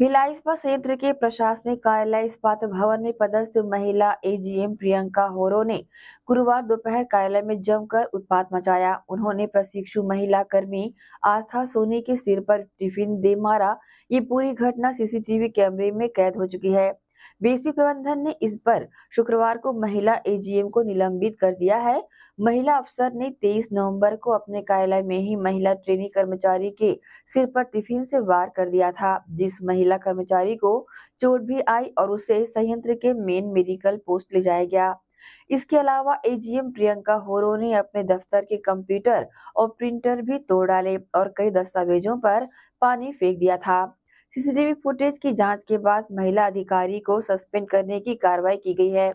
भिलाई इस्पा क्षेत्र के प्रशासनिक कार्यालय इस्पात भवन में पदस्थ महिला एजीएम प्रियंका होरो ने गुरुवार दोपहर कार्यालय में जमकर उत्पात मचाया उन्होंने प्रशिक्षु महिला कर्मी आस्था सोनी के सिर पर टिफिन दे मारा ये पूरी घटना सीसीटीवी कैमरे में कैद हो चुकी है बीएसपी प्रबंधन ने इस पर शुक्रवार को महिला एजीएम को निलंबित कर दिया है महिला अफसर ने 23 नवंबर को अपने कार्यालय में ही महिला ट्रेनी कर्मचारी के सिर पर टिफिन से वार कर दिया था जिस महिला कर्मचारी को चोट भी आई और उसे संयंत्र के मेन मेडिकल पोस्ट ले जाया गया इसके अलावा एजीएम प्रियंका होरो ने अपने दफ्तर के कंप्यूटर और प्रिंटर भी तोड़ डाले और कई दस्तावेजों पर पानी फेंक दिया था सीसीटीवी फुटेज की जांच के बाद महिला अधिकारी को सस्पेंड करने की कार्रवाई की गई है